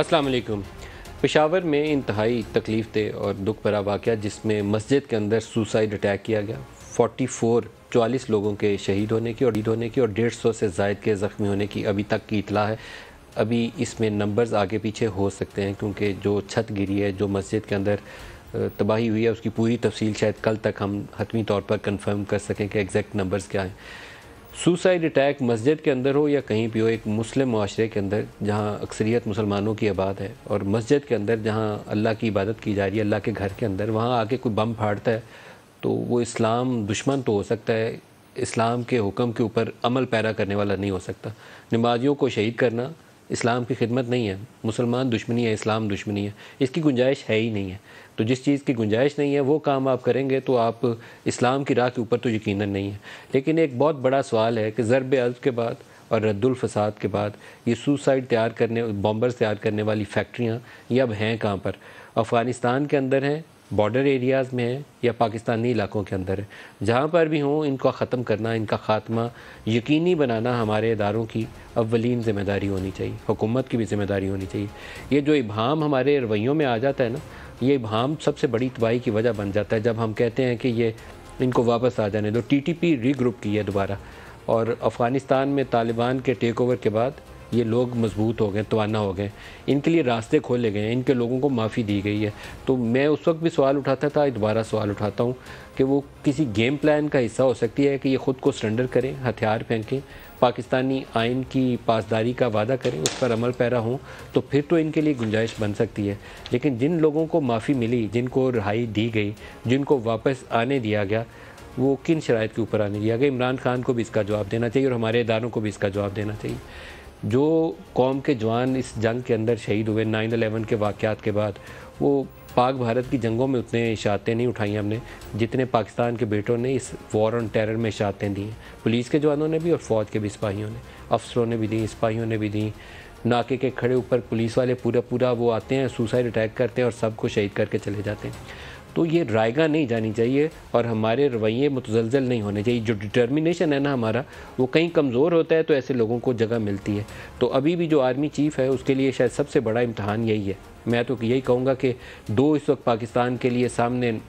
असलकुम पेशावर में इंतहाई तकलीफ दे और दुख भरा वाक़ जिसमें मस्जिद के अंदर सुसाइड अटैक किया गया फोर्टी फोर 44 लोगों के शहीद होने की और शहीद होने की और डेढ़ सौ से जायद के ज़ख्मी होने की अभी तक की इतला है अभी इसमें नंबर्स आगे पीछे हो सकते हैं क्योंकि जो छत गिरी है जो मस्जिद के अंदर तबाही हुई है उसकी पूरी तफसील शायद कल तक हम हतमी तौर पर कन्फर्म कर सकें कि एग्जैक्ट नंबर्स क्या हैं सुसाइड अटैक मस्जिद के अंदर हो या कहीं भी हो एक मुस्लिम माशरे के अंदर जहाँ अक्सरियत मुसलमानों की आबाद है और मस्जिद के अंदर जहाँ अल्लाह की इबादत की जा रही है अल्लाह के घर के अंदर वहाँ आके कोई बम फाड़ता है तो वो इस्लाम दुश्मन तो हो सकता है इस्लाम के हुक्म के ऊपर अमल पैरा करने वाला नहीं हो सकता नमाजियों को शहीद करना इस्लाम की खिदमत नहीं है मुसलमान दुश्मनी है इस्लाम दुश्मनी है इसकी गुंजाइश है ही नहीं है तो जिस चीज़ की गुंजाइश नहीं है वो काम आप करेंगे तो आप इस्लाम की राह के ऊपर तो यकीन नहीं है लेकिन एक बहुत बड़ा सवाल है कि ज़रब अल्ब के बाद और रद्दुलफसाद के बाद ये सुसाइड तैयार करने बॉम्बर्स तैयार करने वाली फैक्ट्रियाँ ये अब हैं कहाँ पर अफ़गानिस्तान के अंदर हैं बॉर्डर एरियाज़ में है या पाकिस्तानी इलाकों के अंदर है जहाँ पर भी हों इनको ख़त्म करना इनका ख़ात्मा यकीनी बनाना हमारे इदारों की अवलिन ज़िम्मेदारी होनी चाहिए हुकूमत की भी ज़िम्मेदारी होनी चाहिए ये जो इबहम हमारे रवैयों में आ जाता है ना ये हम सबसे बड़ी तबाही की वजह बन जाता है जब हम कहते हैं कि ये इनको वापस आ जाने दो टी पी रीग्रुप की है दोबारा और अफ़गानिस्तान में तालिबान के टेक ओवर के बाद ये लोग मजबूत हो गए तोाना हो गए इनके लिए रास्ते खोले गए इनके लोगों को माफ़ी दी गई है तो मैं उस वक्त भी सवाल उठाता था दोबारा सवाल उठाता हूँ कि वो किसी गेम प्लान का हिस्सा हो सकती है कि ये ख़ुद को सरेंडर करें हथियार फेंकें पाकिस्तानी आइन की पासदारी का वादा करें उस पर अमल पैरा हों तो फिर तो इनके लिए गुंजाइश बन सकती है लेकिन जिन लोगों को माफ़ी मिली जिनको रहाई दी गई जिनको वापस आने दिया गया वो किन शराइ के ऊपर आने दिया गया इमरान खान को भी इसका जवाब देना चाहिए और हमारे इदारों को भी इसका जवाब देना चाहिए जो कौम के जवान इस जंग के अंदर शहीद हुए नाइन अलेवन के वाक़ के बाद वो पाक भारत की जंगों में उतने इशातें नहीं उठाई हमने जितने पाकिस्तान के बेटों ने इस वॉर ऑन टेरर में इशातें दी पुलिस के जवानों ने भी और फ़ौज के भी सिपाहियों ने अफसरों ने भी दी सिपाहियों ने भी दी नाके के खड़े ऊपर पुलिस वाले पूरा पूरा वो आते हैं सुसाइड अटैक करते हैं और सबको शहीद करके चले जाते हैं तो ये रायगा नहीं जानी चाहिए और हमारे रवैये मुतजलजल नहीं होने चाहिए जो डिटर्मिनेशन है ना हमारा वो कहीं कमज़ोर होता है तो ऐसे लोगों को जगह मिलती है तो अभी भी जो आर्मी चीफ़ है उसके लिए शायद सबसे बड़ा इम्तहान यही है मैं तो यही कहूँगा कि दो इस वक्त पाकिस्तान के लिए सामने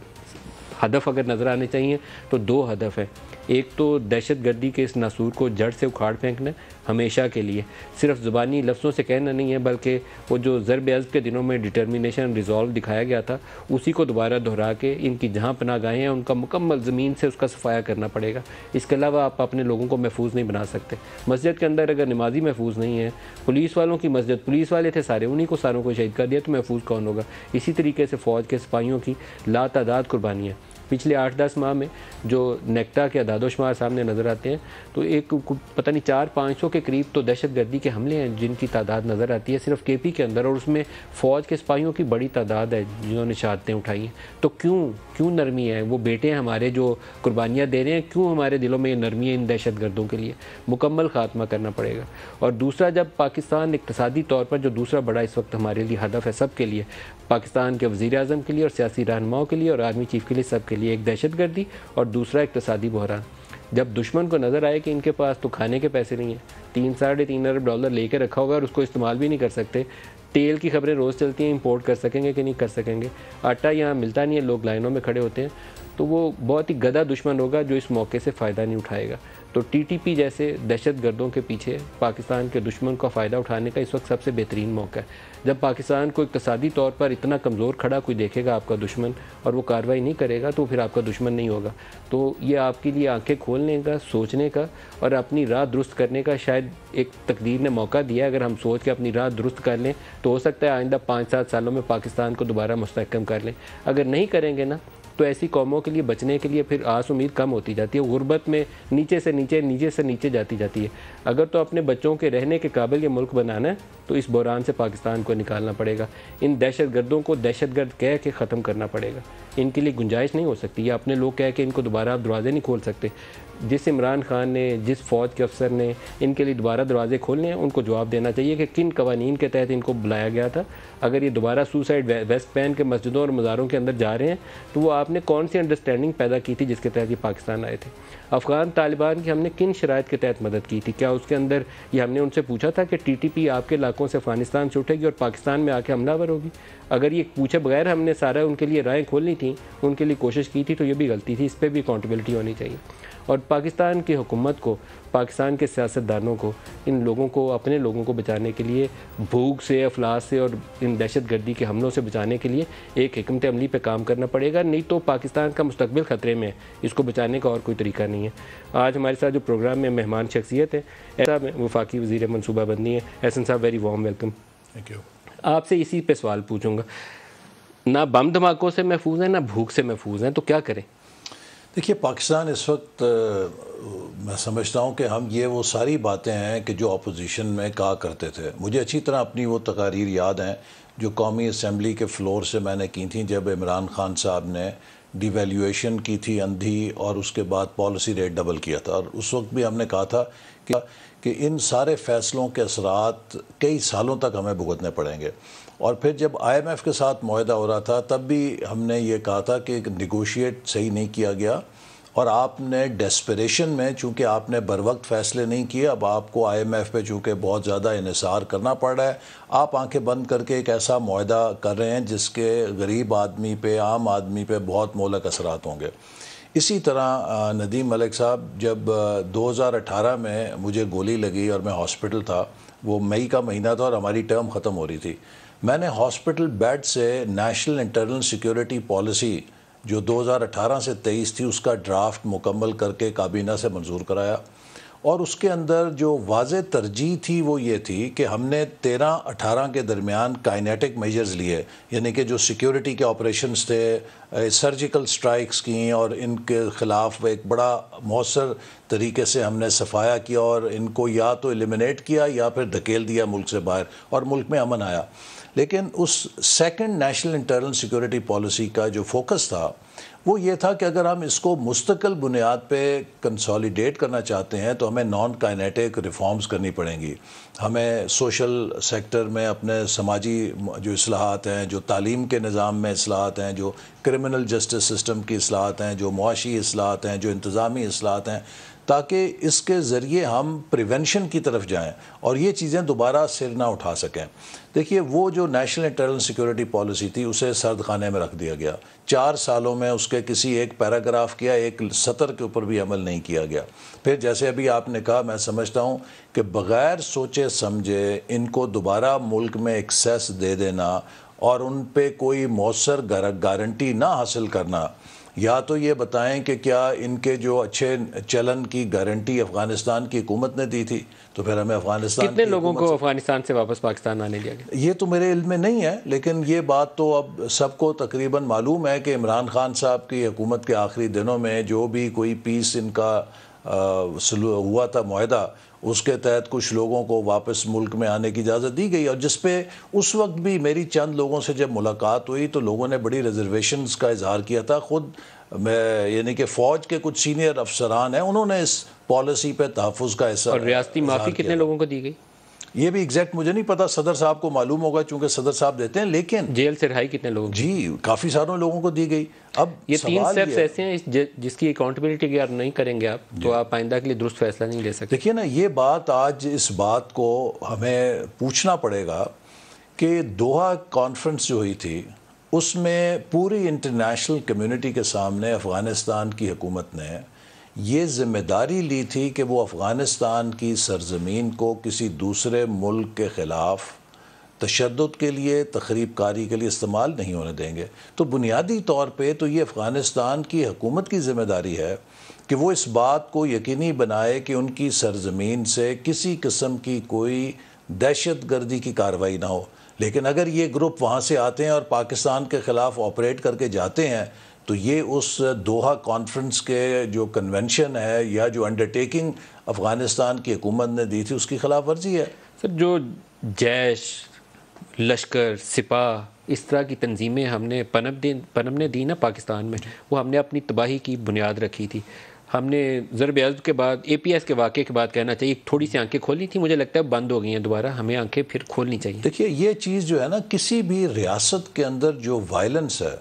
हदफ अगर नज़र आने चाहिए तो दो हदफ हैं एक तो दहशत गर्दी के इस नासूर को जड़ से उखाड़ फेंकना हमेशा के लिए सिर्फ ज़ुबानी लफ्ज़ों से कहना नहीं है बल्कि वो जो ज़रब अज़ के दिनों में डिटर्मिनेशन रिजॉल्व दिखाया गया था उसी को दोबारा दोहरा के इनकी जहाँ पना गाहें हैं उनका मुकम्मल ज़मीन से उसका सफाया करना पड़ेगा इसके अलावा आप अपने लोगों को महफूज नहीं बना सकते मस्जिद के अंदर अगर नमाजी महफूज नहीं है पुलिस वालों की मस्जिद पुलिस वाले थे सारे उन्हीं को सारों को शहीद कर दिया तो महफूज कौन होगा इसी तरीके से फ़ौज के सिपाहियों की ला तादाद कुर्बानियाँ पिछले आठ दस माह में जो नेक्टा के अदादोशुमार सामने नज़र आते हैं तो एक पता नहीं चार पाँच सौ के करीब तो दहशत गर्दी के हमले हैं जिनकी तादाद नज़र आती है सिर्फ के पी के अंदर और उसमें फ़ौज के सिपाहियों की बड़ी तादाद है जिन्होंने शहादतें उठाई हैं तो क्यों क्यों नरमी है वो बेटे हैं हमारे जो कुर्बानियाँ दे रहे हैं क्यों हमारे दिलों में ये नरमी है इन दहशत गर्दों के लिए मुकम्मल खात्मा करना पड़ेगा और दूसरा जब पाकिस्तान इकतदी तौर पर जो दूसरा बड़ा इस वक्त हमारे लिए हदफ है सब के लिए पाकिस्तान के वज़ी अजम के लिए और सियासी रहनुमाओं के लिए और आर्मी चीफ के लिए सब के लिए लिए एक दहशतगर्दी और दूसरा इकतसादी बहरान जब दुश्मन को नज़र आए कि इनके पास तो खाने के पैसे नहीं हैं तीन साढ़े तीन अरब डॉलर लेकर रखा होगा और उसको इस्तेमाल भी नहीं कर सकते तेल की खबरें रोज़ चलती हैं इंपोर्ट कर सकेंगे कि नहीं कर सकेंगे आटा यहाँ मिलता नहीं है लोग लाइनों में खड़े होते हैं तो वो बहुत ही गदा दुश्मन होगा जो इस मौके से फ़ायदा नहीं उठाएगा तो टीटीपी जैसे दहशत गर्दों के पीछे पाकिस्तान के दुश्मन का फ़ायदा उठाने का इस वक्त सबसे बेहतरीन मौका है जब पाकिस्तान को इकतदी तौर पर इतना कमज़ोर खड़ा कोई देखेगा आपका दुश्मन और वो कार्रवाई नहीं करेगा तो फिर आपका दुश्मन नहीं होगा तो ये आपके लिए आंखें खोलने का सोचने का और अपनी राह दुरुस्त करने का शायद एक तकदीर ने मौका दिया अगर हम सोच के अपनी राह दुरुस्त कर लें तो हो सकता है आइंदा पाँच सात सालों में पाकिस्तान को दोबारा मुस्कम कर लें अगर नहीं करेंगे ना तो ऐसी कौमों के लिए बचने के लिए फिर आस उम्मीद कम होती जाती है गुर्बत में नीचे से नीचे नीचे से नीचे जाती जाती है अगर तो अपने बच्चों के रहने के काबिल ये मुल्क बनाना है तो इस बहरान से पाकिस्तान को निकालना पड़ेगा इन दहशत गर्दों को दहशत गर्द कह के ख़त्म करना पड़ेगा इनके लिए गुंजाइश नहीं हो सकती या अपने लोग कह के इनको दोबारा आप दरवाजे नहीं खोल सकते जिस इमरान खान ने जिस फ़ौज के अफसर ने इनके लिए दोबारा दरवाजे खोलने हैं उनको जवाब देना चाहिए कि किन कवानीन के तहत इनको बुलाया गया था अगर ये दोबारा सुसाइड वेस्ट पैन के मस्जिदों और मज़ारों के अंदर जा रहे हैं तो वो आपने कौन सी अंडरस्टैंडिंग पैदा की थी जिसके तहत ये पाकिस्तान आए थे अफ़गान तालिबान की हमने किन शरात के तहत मदद की थी क्या उसके अंदर ये हमने उनसे पूछा था कि टी टी पी आपके इलाकों से अफगानिस्तान से उठेगी और पाकिस्तान में आके हमलावर होगी अगर ये पूछे बगैर हमने सारा उनके लिए राय खोलनी थी उनके लिए कोशिश की थी तो ये भी गलती थी इस पर भी अकाउंटबिलिटी होनी चाहिए और पाकिस्तान की हुकूमत को पाकिस्तान के सियासतदानों को इन लोगों को अपने लोगों को बचाने के लिए भूख से अफलास से और इन दहशत गर्दी के हमलों से बचाने के लिए एक हमत अमली पर काम करना पड़ेगा नहीं तो पाकिस्तान का मुस्तबिल ख़तरे में है इसको बचाने का और कोई तरीका नहीं नहीं है आज हमारे साथ जो प्रोग्राम में मेहमान शख्सियत है ऐसा वफाकी वजीर मनसूबा बंदी है एहसन साहब very warm welcome thank you आपसे इसी पे सवाल पूछूंगा ना बम धमाकों से महफूज हैं ना भूख से महफूज हैं तो क्या करें देखिए पाकिस्तान इस वक्त मैं समझता हूँ कि हम ये वो सारी बातें हैं कि जो अपोजिशन में कहा करते थे मुझे अच्छी तरह अपनी वो तकारीर याद हैं जो कौमी असम्बली के फ्लोर से मैंने की थी जब इमरान खान साहब ने डिवेल्यूएशन की थी अंधी और उसके बाद पॉलिसी रेट डबल किया था और उस वक्त भी हमने कहा था कि, कि इन सारे फैसलों के असरात कई सालों तक हमें भुगतने पड़ेंगे और फिर जब आईएमएफ के साथ माहा हो रहा था तब भी हमने ये कहा था कि निगोशिएट सही नहीं किया गया और आपने डेस्परेशन में चूंकि आपने बर वक्त फैसले नहीं किए अब आपको आईएमएफ पे चूंकि बहुत ज़्यादा इसार करना पड़ रहा है आप आंखें बंद करके एक ऐसा माहा कर रहे हैं जिसके गरीब आदमी पे आम आदमी पे बहुत मोलक असरात होंगे इसी तरह नदीम मलिक साहब जब 2018 में मुझे गोली लगी और मैं हॉस्पिटल था वो मई का महीना था और हमारी टर्म ख़त्म हो रही थी मैंने हॉस्पिटल बेड से नेशनल इंटरनल सिक्योरिटी पॉलिसी जो 2018 से 23 थी उसका ड्राफ्ट मुकम्मल करके काबीना से मंजूर कराया और उसके अंदर जो वाज तरजीह थी वो ये थी कि हमने तेरह अठारह के दरमियान काइनेटिक मेजर्स लिए यानी कि जो सिक्योरिटी के ऑपरेशन थे सर्जिकल स्ट्राइक्स की और इनके ख़िलाफ़ एक बड़ा मौसर तरीके से हमने सफाया किया और इनको या तो एलिमिनेट किया या फिर धकेल दिया मुल्क से बाहर और मुल्क में अमन आया लेकिन उस second national internal security policy का जो फोकस था वो ये था कि अगर हम इसको मुस्तकिल बुनियाद पे कंसोलिडेट करना चाहते हैं तो हमें नॉन काइनेटिक रिफॉर्म्स करनी पड़ेंगी हमें सोशल सेक्टर में अपने समाजी जो असलाहत हैं जो तालीम के निज़ाम में असलाहत हैं जो क्रिमिनल जस्टिस सिस्टम की असलाहत हैं जो मुआशी असलाहत हैं जो इंतज़ामी असलाहत हैं ताकि इसके ज़रिए हम प्रिवेंशन की तरफ जाएं और ये चीज़ें दोबारा सिर ना उठा सकें देखिए वो जो नेशनल इंटरनल सिक्योरिटी पॉलिसी थी उसे सर्द खाने में रख दिया गया चार सालों में उसके किसी एक पैराग्राफ किया एक सतर के ऊपर भी अमल नहीं किया गया फिर जैसे अभी आपने कहा मैं समझता हूँ कि बग़ैर सोचे समझे इनको दोबारा मुल्क में एक्सेस दे देना और उन पर कोई मौसर गारंटी ना हासिल करना या तो ये बताएं कि क्या इनके जो अच्छे चलन की गारंटी अफगानिस्तान की हुकूमत ने दी थी तो फिर हमें अफगानिस्तान कितने लोगों को अफगानिस्तान से वापस पाकिस्तान आने दिया गया ये तो मेरे इल्म में नहीं है लेकिन ये बात तो अब सबको तकरीबन मालूम है कि इमरान खान साहब की हुकूमत के आखिरी दिनों में जो भी कोई पीस इनका आ, हुआ था माहा उसके तहत कुछ लोगों को वापस मुल्क में आने की इजाज़त दी गई और जिस पे उस वक्त भी मेरी चंद लोगों से जब मुलाकात हुई तो लोगों ने बड़ी रिजर्वेशन का इजहार किया था ख़ुद यानी कि फ़ौज के कुछ सीनियर अफसरान हैं उन्होंने इस पॉलिसी पर तहफ़ का हिस्सा रियाती माफ़ी कितने लोगों को दी गई ये भी एग्जैक्ट मुझे नहीं पता सदर साहब को मालूम होगा चूंकि सदर साहब देते हैं लेकिन जेल से रिहाई कितने लोग जी काफ़ी सारों लोगों को दी गई अब ये तीन स्टेप्स ऐसे हैं जिसकी अकाउंटेबिलिटी अगर नहीं करेंगे आप तो आप आइंदा के लिए दुरुस्त फैसला नहीं ले सकते देखिए ना ये बात आज इस बात को हमें पूछना पड़ेगा कि दोहा कॉन्फ्रेंस जो हुई थी उसमें पूरी इंटरनेशनल कम्युनिटी के सामने अफ़गानिस्तान की हुकूमत ने ये जिम्मेदारी ली थी कि वो अफ़गानिस्तान की सरजमीन को किसी दूसरे मुल्क के ख़िलाफ़ तशद के लिए तकरीब कारी के लिए इस्तेमाल नहीं होने देंगे तो बुनियादी तौर पर तो ये अफ़गानिस्तान की हकूमत की ज़िम्मेदारी है कि वो इस बात को यकीनी बनाए कि उनकी सरजमीन से किसी किस्म की कोई दहशत गर्दी की कार्रवाई ना हो लेकिन अगर ये ग्रुप वहाँ से आते हैं और पाकिस्तान के ख़िलाफ़ ऑपरेट करके जाते हैं तो ये उस दोहा कॉन्फ्रेंस के जो कन्वेंशन है या जो अंडरटेकिंग अफ़गानिस्तान की हुकूमत ने दी थी उसकी खिलाफ वर्जी है सर जो जैश लश्कर सिपाह इस तरह की तंजीमें हमने पनप पनप ने दी ना पाकिस्तान में वो हमने अपनी तबाही की बुनियाद रखी थी हमने ज़रब अज़ के बाद ए पी एस के वाक़े के बाद कहना चाहिए थोड़ी सी आंखें खोली थी मुझे लगता है बंद हो गई हैं दोबारा हमें आंखें फिर खोलनी चाहिए देखिए ये चीज़ जो है ना किसी भी रियासत के अंदर जो वायलेंस है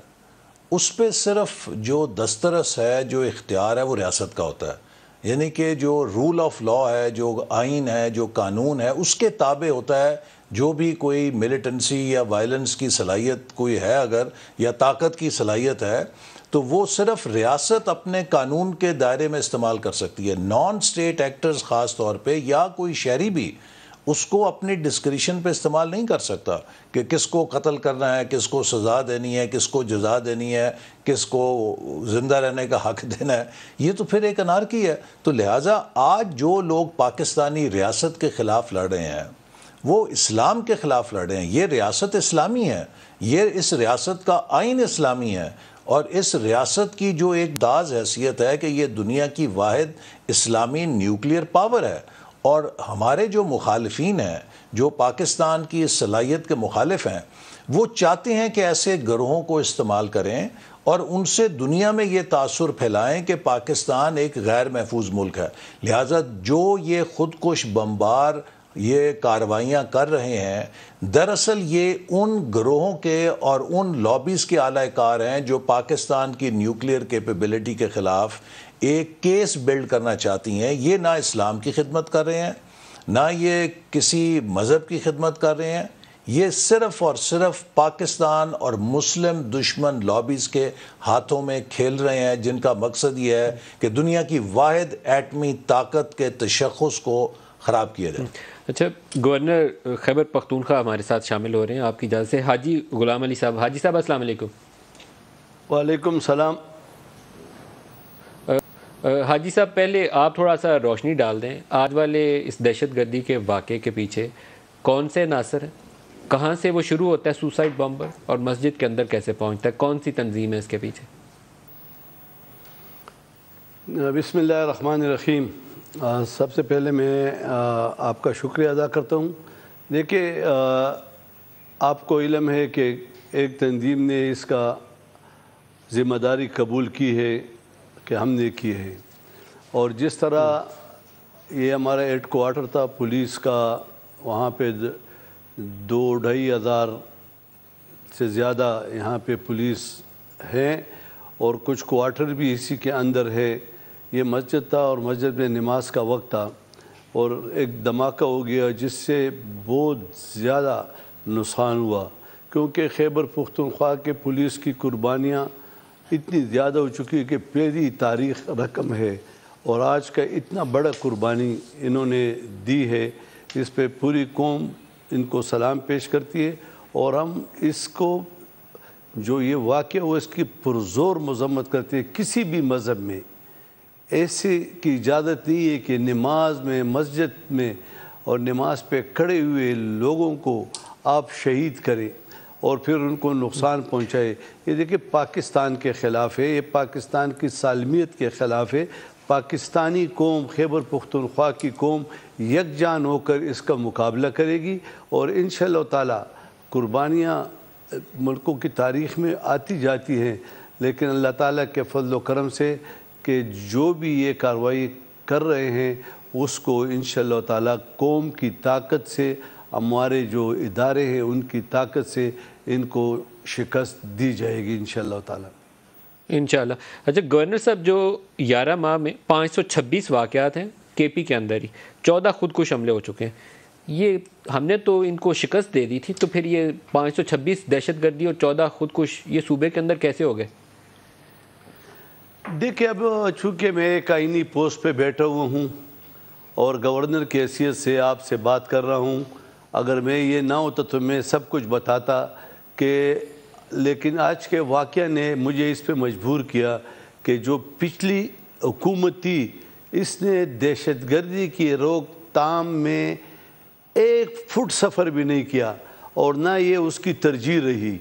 उस पर सिर्फ जो दस्तरस है जो इख्तियार है वो रियासत का होता है यानी कि जो रूल ऑफ लॉ है जो आइन है जो कानून है उसके ताबे होता है जो भी कोई मिलिटेंसी या वायलेंस की सलाहियत कोई है अगर या ताकत की सलाहियत है तो वो सिर्फ रियासत अपने कानून के दायरे में इस्तेमाल कर सकती है नॉन स्टेट एक्टर्स ख़ास तौर पे या कोई शहरी भी उसको अपने डिस्क्रिशन पे इस्तेमाल नहीं कर सकता कि किसको कत्ल करना है किसको सज़ा देनी है किसको जजा देनी है किसको ज़िंदा रहने का हक देना है ये तो फिर एक अनार की है तो लिहाजा आज जो लोग पाकिस्तानी रियासत के ख़िलाफ़ लड़ रहे हैं वो इस्लाम के ख़िलाफ़ लड़ रहे हैं ये रियासत इस्लामी है ये इस रियासत का आइन इस्लामी है और इस रियासत की जो एक दाज हैसियत है कि ये दुनिया की वाद इस्लामी न्यूक्लियर पावर है और हमारे जो मुखालफी हैं जो पाकिस्तान की इस सलाहियत के मुखालिफ हैं वो चाहते हैं कि ऐसे गरोहों को इस्तेमाल करें और उनसे दुनिया में ये तासर फैलाएं कि पाकिस्तान एक गैर महफूज मुल्क है लिहाजा जो ये खुदकुश बम्बार ये कार्रवाइयाँ कर रहे हैं दरअसल ये उन ग्रोहों के और उन लॉबीज़ के आलाकार हैं जो पाकिस्तान की न्यूक्लियर कैपेबिलिटी के ख़िलाफ़ एक केस बिल्ड करना चाहती हैं ये ना इस्लाम की खिदमत कर रहे हैं ना ये किसी मज़हब की खिदमत कर रहे हैं ये सिर्फ़ और सिर्फ पाकिस्तान और मुस्लिम दुश्मन लॉबीज़ के हाथों में खेल रहे हैं जिनका मकसद ये है कि दुनिया की वाद एटमी ताकत के तशखस को ख़राब किया जाए अच्छा गवर्नर खैबर पख्तूनखा हमारे साथ शामिल हो रहे हैं आपकी इजाज़त से हाजी गुलाम अली साहब हाजी साहब असल वालेकुम वालेकुम सलाम हाजी साहब पहले आप थोड़ा सा रोशनी डाल दें आज वाले इस दहशत गर्दी के वाक़े के पीछे कौन से नासर हैं कहाँ से वो शुरू होता है सुसाइड बम्बर और मस्जिद के अंदर कैसे पहुँचता है कौन सी तंजीम है इसके पीछे बसमिल्ल रखीम सबसे पहले मैं आ, आपका शुक्रिया अदा करता हूँ देखिए आपको इलम है कि एक तंजीम ने इसका ज़िम्मेदारी कबूल की है कि हमने किए हैं और जिस तरह ये हमारा हेड क्वार्टर था पुलिस का वहाँ पे दो ढाई हज़ार से ज़्यादा यहाँ पे पुलिस हैं और कुछ क्वार्टर भी इसी के अंदर है ये मस्जिद था और मस्जिद में नमाज का वक्त था और एक धमाका हो गया जिससे बहुत ज़्यादा नुकसान हुआ क्योंकि खैबर पुख्तनख्वा के पुलिस की कुर्बानियाँ इतनी ज़्यादा हो चुकी है कि पेरी तारीख रकम है और आज का इतना बड़ा कुर्बानी इन्होंने दी है इस पर पूरी कौम इनको सलाम पेश करती है और हम इसको जो ये वाक़ हो इसकी पुरजोर मजम्मत करते हैं किसी भी मज़हब में ऐसे की इजाज़त नहीं है कि नमाज में मस्जिद में और नमाज पे खड़े हुए लोगों को आप शहीद करें और फिर उनको नुकसान पहुँचाए ये देखिए पाकिस्तान के ख़िलाफ़ है ये पाकिस्तान की सालमियत के ख़िलाफ़ है पाकिस्तानी कौम खैबर पुख्तनख्वा की कौम यकजान होकर इसका मुकाबला करेगी और इन ताला कुर्बानियाँ मुल्कों की तारीख में आती जाती हैं लेकिन अल्लाह ताला के फजल करम से कि जो भी ये कार्रवाई कर रहे हैं उसको इन ताला कौम की ताकत से हमारे जो इदारे हैं उनकी ताकत से इनको शिकस्त दी जाएगी इन ताला इन अच्छा गवर्नर साहब जो ग्यारह माह में पाँच सौ छब्बीस वाक़ात हैं के पी के अंदर ही चौदह खुदकुश हमले हो चुके हैं ये हमने तो इनको शिकस्त दे दी थी तो फिर ये 526 दहशतगर्दी और 14 खुदकुश ये सूबे के अंदर कैसे हो गए देखिए अब चूंकि मैं एक आइनी पोस्ट पे बैठा हुआ हूँ और गवर्नर की हैसियत से आपसे बात कर रहा हूँ अगर मैं ये ना होता तो मैं सब कुछ बताता कि लेकिन आज के वाक़ ने मुझे इस पर मजबूर किया कि जो पिछली हुकूमत थी इसने दहशत गर्दी की रोकथाम में एक फुट सफ़र भी नहीं किया और ना ये उसकी तरजीह रही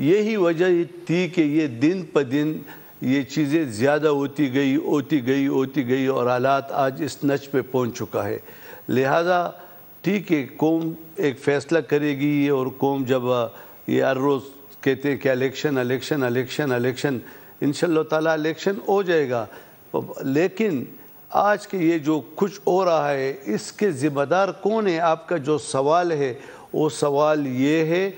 यही वजह थी कि ये दिन ब दिन ये चीज़ें ज़्यादा होती गई होती गई होती गई और हालात आज इस नच पे पहुंच चुका है लिहाजा ठीक है कौम एक फैसला करेगी और कौम जब ये हर रोज़ कहते हैं कि अलेक्शन अलेक्शन अलेक्शन अलेक्शन इन ताला अलेक्शन हो जाएगा लेकिन आज के ये जो कुछ हो रहा है इसके ज़िम्मेदार कौन है आपका जो सवाल है वो सवाल ये है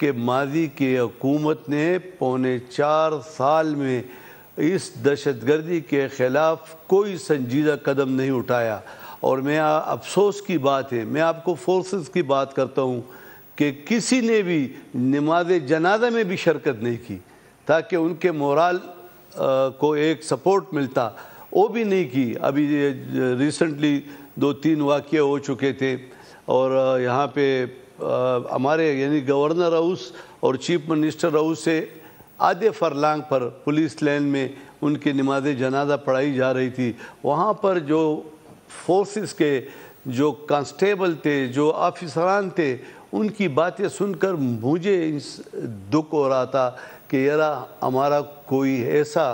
कि माजी की हकूमत ने पौने चार साल में इस दहशत गर्दी के ख़िलाफ़ कोई संजीदा कदम नहीं उठाया और मैं अफसोस की बात है मैं आपको फोर्सेस की बात करता हूँ कि किसी ने भी नमाज जनाजा में भी शिरकत नहीं की ताकि उनके मोरल को एक सपोर्ट मिलता वो भी नहीं की अभी रिसेंटली दो तीन वाक्य हो चुके थे और यहाँ पे हमारे यानी गवर्नर हाउस और चीफ मिनिस्टर हाउस से आधे फरलांग पर पुलिस लाइन में उनकी नमाज जनाजा पढ़ाई जा रही थी वहाँ पर जो फोर्सेस के जो कांस्टेबल थे जो ऑफिसरान थे उनकी बातें सुनकर मुझे इस दुख हो रहा था कि यरा हमारा कोई ऐसा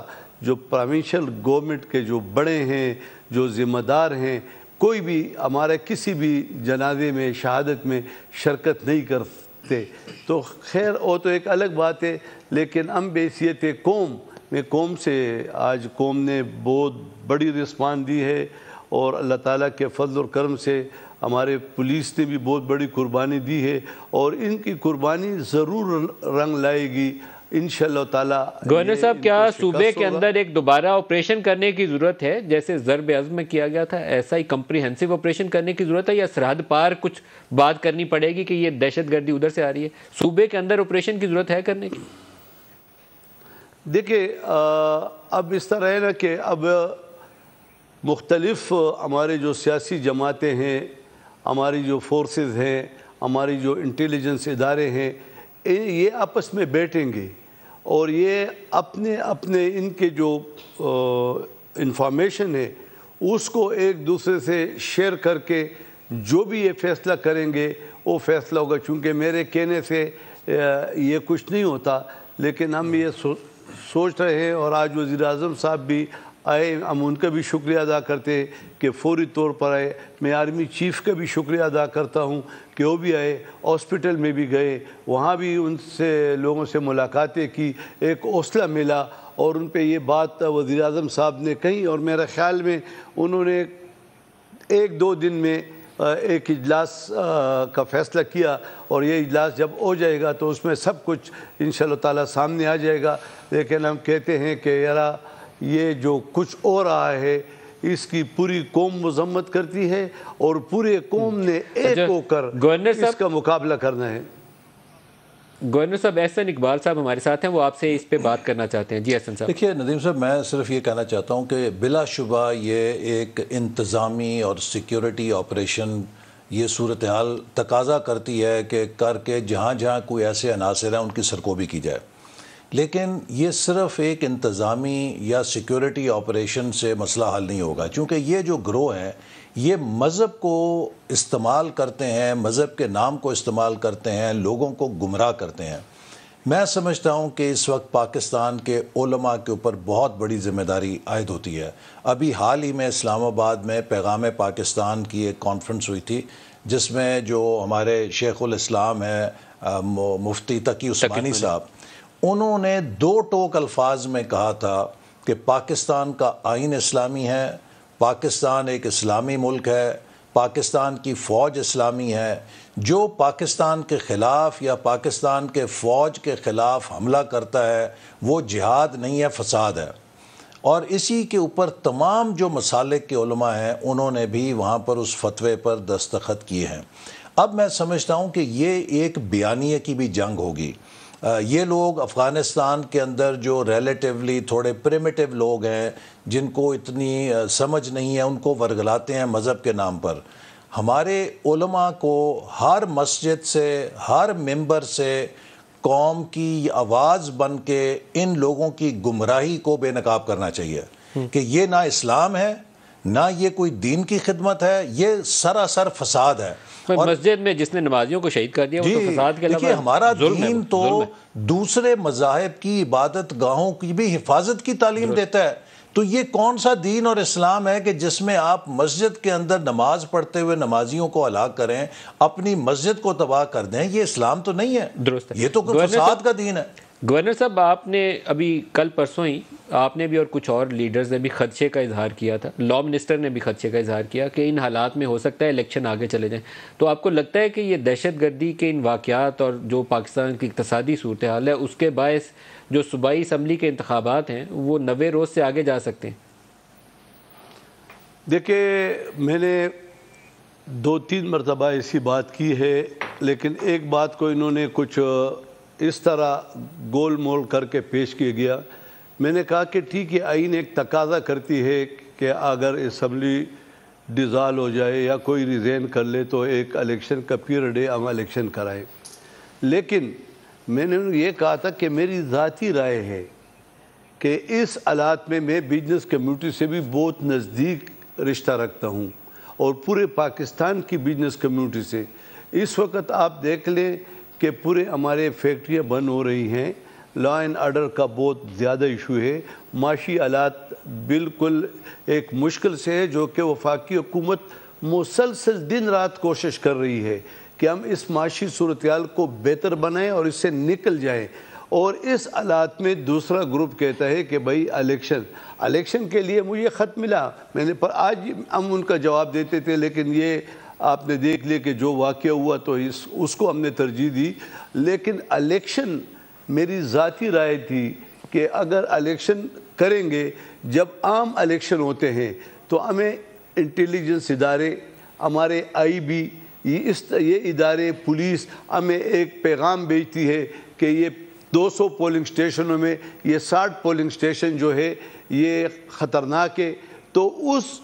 जो प्रोविंशल गवर्नमेंट के जो बड़े हैं जो ज़िम्मेदार हैं कोई भी हमारे किसी भी जनाजे में शहादत में शिरकत नहीं करते तो खैर वो तो एक अलग बात है लेकिन हम बेसीत कौम मैं कौम से आज कौम ने बहुत बड़ी रिस्पॉन्स दी है और अल्लाह ताला के फजल और करम से हमारे पुलिस ने भी बहुत बड़ी कुर्बानी दी है और इनकी कुर्बानी ज़रूर रंग लाएगी इन ताला गवर्नर साहब क्या सूबे के अंदर एक दोबारा ऑपरेशन करने की ज़रूरत है जैसे ज़रब अज़म में किया गया था ऐसा ही कंप्रीहेंसिव ऑपरेशन करने की ज़रूरत है या सरहद पार कुछ बात करनी पड़ेगी कि ये दहशतगर्दी उधर से आ रही है सूबे के अंदर ऑपरेशन की ज़रूरत है करने की देखिए अब इस तरह है ना कि अब मुख्तलफ़ हमारे जो सियासी जमातें हैं हमारी जो फोर्सेस हैं हमारी जो इंटेलिजेंस इदारे हैं ये आपस में बैठेंगे और ये अपने अपने इनके जो इंफॉर्मेशन है उसको एक दूसरे से शेयर करके जो भी ये फैसला करेंगे वो फैसला होगा चूँकि मेरे कहने से ये कुछ नहीं होता लेकिन हम ये सो, सोच रहे हैं और आज वज़ी अजम साहब भी आए हम उनका भी शुक्रिया अदा करते कि फौरी तौर पर आए मैं आर्मी चीफ़ का भी शुक्रिया अदा करता हूँ कि वो भी आए हॉस्पिटल में भी गए वहाँ भी उनसे लोगों से मुलाकातें की एक हौसला मिला और उन पर यह बात वज़ी अजम साहब ने कही और मेरे ख्याल में उन्होंने एक दो दिन में एक इजलास का फ़ैसला किया और ये इजलास जब हो जाएगा तो उसमें सब कुछ इन ताला सामने आ जाएगा लेकिन हम कहते हैं कि यारा ये जो कुछ हो रहा है इसकी पूरी कौम मजम्मत करती है और पूरे कौम ने अच्छा, एक होकर गवर्नर इसका मुकाबला करना है गवर्नर साहब एहसन इकबाल साहब हमारे साथ हैं वो आपसे इस पे बात करना चाहते हैं जी एहसन साहब देखिए नदीम साहब मैं सिर्फ ये कहना चाहता हूँ कि बिलाशुबा ये एक इंतज़ामी और सिक्योरिटी ऑपरेशन ये सूरत हाल तकाजा करती है कि करके जहाँ जहाँ कोई ऐसे अनासर हैं उनकी सरकोबी की जाए लेकिन ये सिर्फ एक इंतज़ामी या सिक्योरिटी ऑपरेशन से मसला हल नहीं होगा क्योंकि ये जो ग्रोह है ये मज़हब को इस्तेमाल करते हैं मज़हब के नाम को इस्तेमाल करते हैं लोगों को गुमराह करते हैं मैं समझता हूं कि इस वक्त पाकिस्तान के ओलमा के ऊपर बहुत बड़ी जिम्मेदारी आयद होती है अभी हाल ही में इस्लामाबाद में पैगाम पाकिस्तान की एक कॉन्फ्रेंस हुई थी जिसमें जो हमारे उल इस्लाम है मुफ्ती तकी उस्मानी साहब उन्होंने दो टोक अल्फाज में कहा था कि पाकिस्तान का आइन इस्लामी है पाकिस्तान एक इस्लामी मुल्क है पाकिस्तान की फ़ौज इस्लामी है जो पाकिस्तान के ख़िलाफ़ या पाकिस्तान के फ़ौज के ख़िलाफ़ हमला करता है वो जिहाद नहीं है फसाद है और इसी के ऊपर तमाम जो मसालिक के हैं उन्होंने भी वहाँ पर उस फतवे पर दस्तखत किए हैं अब मैं समझता हूँ कि ये एक बयानिए की भी जंग होगी ये लोग अफ़गानिस्तान के अंदर जो रिलेटिवली थोड़े प्रिमिटिव लोग हैं जिनको इतनी समझ नहीं है उनको वर्गलाते हैं मज़हब के नाम पर हमारे उलमा को हर मस्जिद से हर मेंबर से कौम की आवाज़ बन के इन लोगों की गुमराही को बेनकाब करना चाहिए हम्म। कि ये ना इस्लाम है ना ये कोई दीन की खिदमत है ये सरासर फसाद है और मस्जिद में जिसने नमाजियों को शहीद कर दिया वो तो फसाद के अलावा हमारा दीन तो दूसरे मजाहब की इबादत गाहों की भी हिफाजत की तालीम देता है तो ये कौन सा दीन और इस्लाम है कि जिसमें आप मस्जिद के अंदर नमाज पढ़ते हुए नमाजियों को अलग करें अपनी मस्जिद को तबाह कर दें ये इस्लाम तो नहीं है दुरुस्त है ये तो फसाद का दीन है गवर्नर साहब आपने अभी कल परसों ही आपने भी और कुछ और लीडर्स ने भी खदशे का इजहार किया था लॉ मिनिस्टर ने भी खदशे का इजहार किया कि इन हालात में हो सकता है इलेक्शन आगे चले जाएँ तो आपको लगता है कि ये दहशत गर्दी के इन वाक़ात और जो पाकिस्तान की इकतदी सूरत हाल है उसके बायस जो सूबाई इसम्बली के इंतबात हैं वो नवे रोज़ से आगे जा सकते हैं देखिए मैंने दो तीन मरतबा ऐसी बात की है लेकिन एक बात को इन्होंने कुछ इस तरह गोल मोल करके पेश किया गया मैंने कहा कि ठीक है आइन एक तकाजा करती है कि अगर इसम्बली डिजाल हो जाए या कोई रिज़ेन कर ले तो एक इलेक्शन का पीरियड है हम इलेक्शन कराएं लेकिन मैंने ये कहा था कि मेरी ज़ाती राय है कि इस आलात में मैं बिजनेस कम्यूनिटी से भी बहुत नज़दीक रिश्ता रखता हूँ और पूरे पाकिस्तान की बिजनेस कम्यूनिटी से इस वक्त आप देख लें कि पूरे हमारे फैक्ट्रियाँ बंद हो रही हैं लॉ एंड आर्डर का बहुत ज़्यादा इशू है माशी आलात बिल्कुल एक मुश्किल से है जो कि वफाकी हुकूमत मुसलसल दिन रात कोशिश कर रही है कि हम इस माशी सूरत को बेहतर बनाएं और इससे निकल जाएं और इस आलात में दूसरा ग्रुप कहता है कि भाई इलेक्शन इलेक्शन के लिए मुझे ख़त मिला मैंने पर आज हम उनका जवाब देते थे लेकिन ये आपने देख लिया कि जो वाक़ हुआ तो इस उसको हमने तरजीह दी लेकिन इलेक्शन मेरी ज़ाती राय थी कि अगर इलेक्शन करेंगे जब आम इलेक्शन होते हैं तो हमें इंटेलिजेंस इदारे हमारे आईबी ये इस ये इदारे पुलिस हमें एक पैगाम भेजती है कि ये 200 पोलिंग स्टेशनों में ये 60 पोलिंग स्टेशन जो है ये ख़तरनाक है तो उस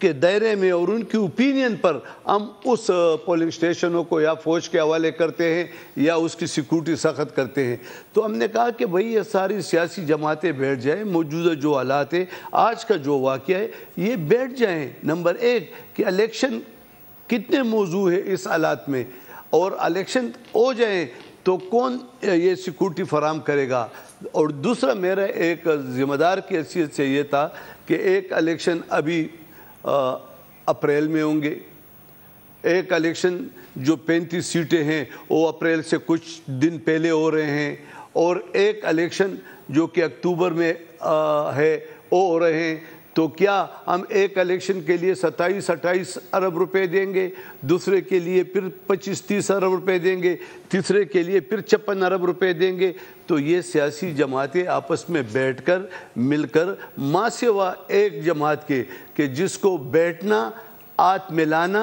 के दायरे में और उनकी ओपिनियन पर हम उस पोलिंग स्टेशनों को या फौज के हवाले करते हैं या उसकी सिक्योरिटी सख्त करते हैं तो हमने कहा कि भाई ये सारी सियासी जमातें बैठ जाएं मौजूदा जो हालात है आज का जो वाक़ है ये बैठ जाएं नंबर एक कि इलेक्शन कितने मौजू है इस हालात में और इलेक्शन हो जाए तो कौन ये सिक्योरिटी फराम करेगा और दूसरा मेरा एक ज़िम्मेदार की हैसियत से ये था कि एक इलेक्शन अभी अप्रैल में होंगे एक इलेक्शन जो पैंतीस सीटें हैं वो अप्रैल से कुछ दिन पहले हो रहे हैं और एक इलेक्शन जो कि अक्टूबर में आ, है वो हो रहे हैं तो क्या हम एक इलेक्शन के लिए सत्ताईस अट्ठाईस अरब रुपए देंगे दूसरे के लिए फिर पच्चीस तीस अरब रुपए देंगे तीसरे के लिए फिर छप्पन अरब रुपए देंगे तो ये सियासी जमातें आपस में बैठकर मिलकर माँ एक जमात के कि जिसको बैठना आत मिलाना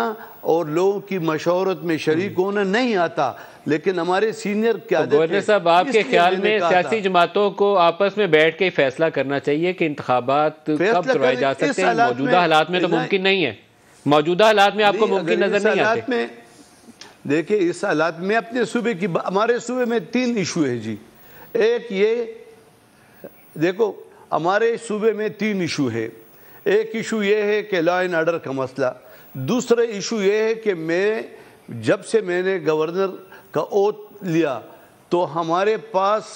और लोगों की मशहूरत में शरीक हम्म। होना नहीं आता लेकिन हमारे सीनियर क्या तो गवर्नर साहब आपके ख्याल में सियासी जमातों को आपस में बैठ के फैसला करना चाहिए कि इंतबात कब करवाए जा सकते हैं मौजूदा हालात में तो मुमकिन नहीं है मौजूदा हालात में आपको मुमकिन नजर नहीं आते में देखिए इस हालात में अपने सूबे की हमारे सूबे में तीन इशू है जी एक ये देखो हमारे सूबे में तीन इशू है एक इशू ये है कि लॉ एंड आर्डर का मसला दूसरा इशू ये है कि मैं जब से मैंने गवर्नर का ओत लिया तो हमारे पास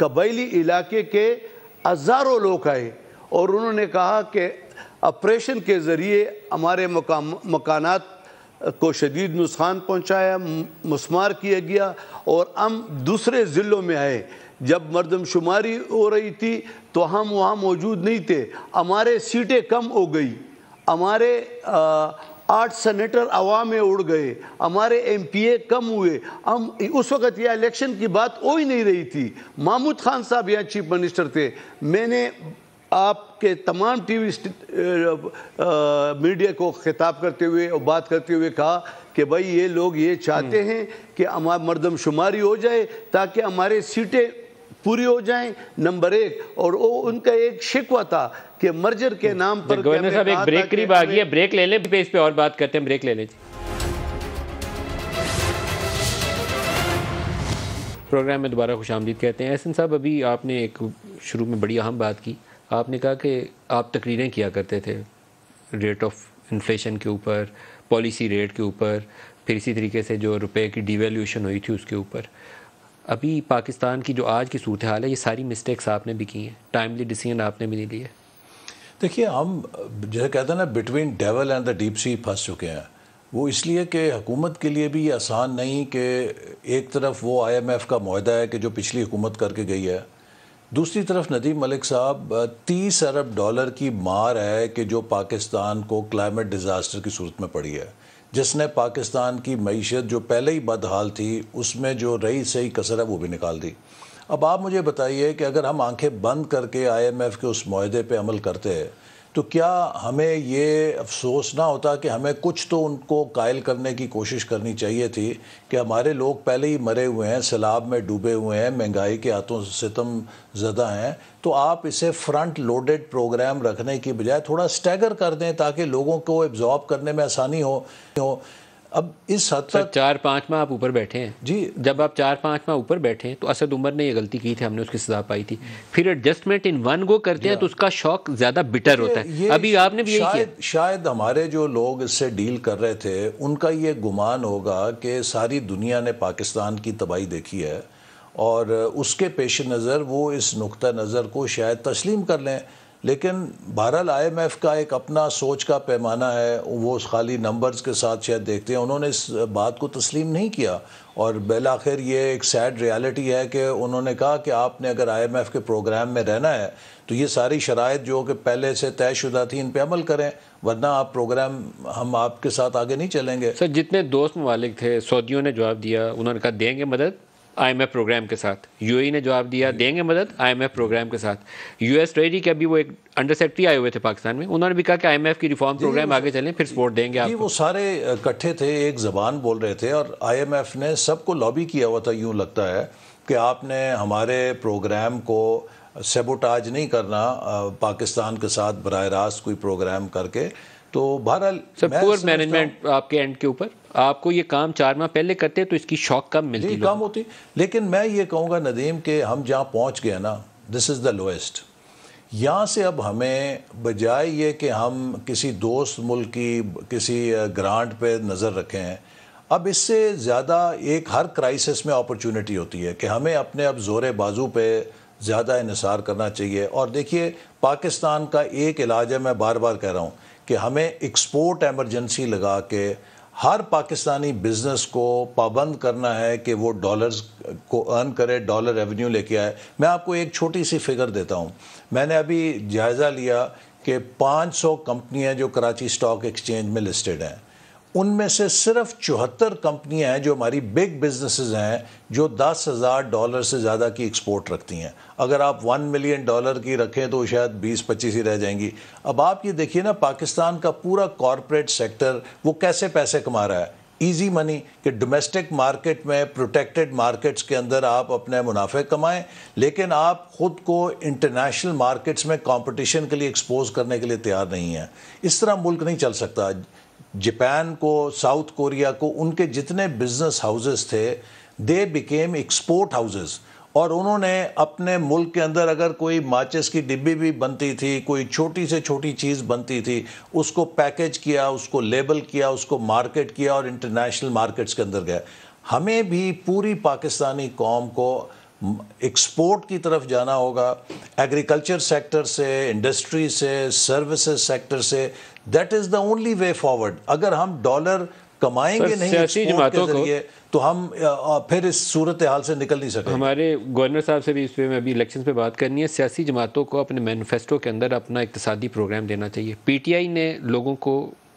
कबैली इलाके के हज़ारों लोग आए और उन्होंने कहा कि ऑपरेशन के ज़रिए हमारे मकाम मकानात को शदीद नुकसान पहुँचाया मस्मार किया गया और हम दूसरे ज़िलों में आए जब मरदमशुमारी हो रही थी तो हम वहाँ मौजूद नहीं थे हमारे सीटें कम हो गई हमारे आठ सेनेटर हवा में उड़ गए हमारे एमपीए कम हुए हम उस वक्त यह इलेक्शन की बात हो ही नहीं रही थी महमूद खान साहब यहाँ चीफ मिनिस्टर थे मैंने आपके तमाम टीवी मीडिया को खिताब करते हुए और बात करते हुए कहा कि भाई ये लोग ये चाहते हम्म। हैं कि हमारा मरदमशुमारी हो जाए ताकि हमारे सीटें पूरी हो जाए नंबर एक और वो उनका एक शिकवा था कि मर्जर के नाम पर गवर्नर साहब एक ब्रेक करीब आ गई है ब्रेक ले लें इस पे और बात करते हैं ब्रेक ले लें प्रोग्राम में दोबारा खुश आमदीद कहते हैं एहसन साहब अभी आपने एक शुरू में बड़ी अहम बात की आपने कहा कि आप तकरीरें किया करते थे रेट ऑफ इन्फ्लेशन के ऊपर पॉलिसी रेट के ऊपर फिर इसी तरीके से जो रुपए की डिवेल्यूशन हुई थी उसके ऊपर अभी पाकिस्तान की जो आज की सूरत हाल है ये सारी मिस्टेक्स आपने भी की हैं टाइमली डिसीजन आपने भी नहीं लिए देखिए हम जैसे कहते हैं ना between devil and the deep sea फंस चुके हैं वो इसलिए कि हुकूमत के लिए भी ये आसान नहीं कि एक तरफ वो आईएमएफ का माहदा है कि जो पिछली हुकूमत करके गई है दूसरी तरफ नदीम मलिक साहब तीस अरब डॉलर की मार है कि जो पाकिस्तान को क्लाइमेट डिज़ास्टर की सूरत में पड़ी है जिसने पाकिस्तान की मीशत जो पहले ही बदहाल थी उसमें जो रही सही कसर है वो भी निकाल दी अब आप मुझे बताइए कि अगर हम आंखें बंद करके आईएमएफ के उस माहे पर अमल करते हैं तो क्या हमें ये अफसोस ना होता कि हमें कुछ तो उनको कायल करने की कोशिश करनी चाहिए थी कि हमारे लोग पहले ही मरे हुए हैं सैलाब में डूबे हुए हैं महंगाई के हाथों सितम ज़दा हैं तो आप इसे फ्रंट लोडेड प्रोग्राम रखने की बजाय थोड़ा स्टैगर कर दें ताकि लोगों को एब्जॉर्ब करने में आसानी हो अब इस हद तक चार पाँच माह आप ऊपर बैठे हैं जी जब आप चार पाँच माह ऊपर बैठे हैं तो असद उमर ने ये गलती की थी हमने उसकी सजा पाई थी फिर एडजस्टमेंट इन वन गो करते हैं तो उसका शौक ज़्यादा बिटर होता है अभी आपने भी शायद किया। शायद हमारे जो लोग इससे डील कर रहे थे उनका ये गुमान होगा कि सारी दुनिया ने पाकिस्तान की तबाही देखी है और उसके पेश नज़र वो इस नुक़ नज़र को शायद तस्लीम कर लें लेकिन बहरहाल आईएमएफ का एक अपना सोच का पैमाना है वो उस खाली नंबर्स के साथ शायद देखते हैं उन्होंने इस बात को तस्लीम नहीं किया और बेल आखिर ये एक सैड रियलिटी है कि उन्होंने कहा कि आपने अगर आईएमएफ के प्रोग्राम में रहना है तो ये सारी शराइ जो कि पहले से तयशुदा थी इन पर अमल करें वरना आप प्रोग्राम हम आपके साथ आगे नहीं चलेंगे सर जितने दोस्त ममालिक थे सऊदियों ने जवाब दिया उन्होंने कहा देंगे मदद आईएमएफ प्रोग्राम के साथ यूएई e ने जवाब दिया देंगे मदद आईएमएफ प्रोग्राम के साथ यूएस ट्रेडी के अभी वो एक अंडर सेक्रेटरी आए हुए थे पाकिस्तान में उन्होंने भी कहा कि आईएमएफ की रिफॉर्म प्रोग्राम आगे चलें फिर सपोर्ट देंगे आप वो सारे इकट्ठे थे एक जबान बोल रहे थे और आईएमएफ ने सबको लॉबी किया हुआ था यूँ लगता है कि आपने हमारे प्रोग्राम को सेबोटाज नहीं करना पाकिस्तान के साथ बर रास्त कोई प्रोग्राम करके तो बहरहाल पुअर मैनेजमेंट आपके एंड के ऊपर आपको ये काम चार माह पहले करते तो इसकी शौक कम मिलती कम होती लेकिन मैं ये कहूँगा नदीम कि हम जहाँ पहुँच गए ना दिस इज़ द लोएस्ट यहाँ से अब हमें बजाय ये कि हम किसी दोस्त मुल्क की किसी ग्रांट पे नज़र रखें अब इससे ज़्यादा एक हर क्राइसिस में अपॉर्चुनिटी होती है कि हमें अपने अब जोर बाजू पे ज़्यादा इसार करना चाहिए और देखिए पाकिस्तान का एक इलाज है मैं बार बार कह रहा हूँ कि हमें एक्सपोर्ट एमरजेंसी लगा के हर पाकिस्तानी बिजनेस को पाबंद करना है कि वो डॉलर्स को अर्न करे डॉलर रेवेन्यू लेके आए मैं आपको एक छोटी सी फिगर देता हूँ मैंने अभी जायज़ा लिया कि 500 कंपनियां जो कराची स्टॉक एक्सचेंज में लिस्टेड हैं उनमें से सिर्फ चौहत्तर कंपनियां हैं जो हमारी बिग बिजनेसेस हैं जो दस हज़ार डॉलर से ज़्यादा की एक्सपोर्ट रखती हैं अगर आप वन मिलियन डॉलर की रखें तो शायद बीस पच्चीस ही रह जाएंगी अब आप ये देखिए ना पाकिस्तान का पूरा कॉरपोरेट सेक्टर वो कैसे पैसे कमा रहा है ईजी मनी कि डोमेस्टिक मार्केट में प्रोटेक्टेड मार्केट्स के अंदर आप अपने मुनाफे कमाएं लेकिन आप ख़ुद को इंटरनेशनल मार्केट्स में कंपटीशन के लिए एक्सपोज करने के लिए तैयार नहीं हैं इस तरह मुल्क नहीं चल सकता जापान को साउथ कोरिया को उनके जितने बिजनेस हाउसेस थे दे बिकेम एक्सपोर्ट हाउसेस और उन्होंने अपने मुल्क के अंदर अगर कोई माचिस की डिब्बी भी बनती थी कोई छोटी से छोटी चीज़ बनती थी उसको पैकेज किया उसको लेबल किया उसको मार्केट किया और इंटरनेशनल मार्केट्स के अंदर गया हमें भी पूरी पाकिस्तानी कौम को एक्सपोर्ट की तरफ जाना होगा एग्रीकल्चर सेक्टर से इंडस्ट्री से सर्विसेज सेक्टर से that is the only way forward अगर हम डॉलर कमाएंगे नहीं जमातों के तो हम फिर इस सूरत हाल से निकल नहीं सकते हमारे गवर्नर साहब से भी इस पर अभी इलेक्शन पे बात करनी है सियासी जमातों को अपने मैनिफेस्टो के अंदर अपना इकतदी प्रोग्राम देना चाहिए पीटीआई ने लोगों को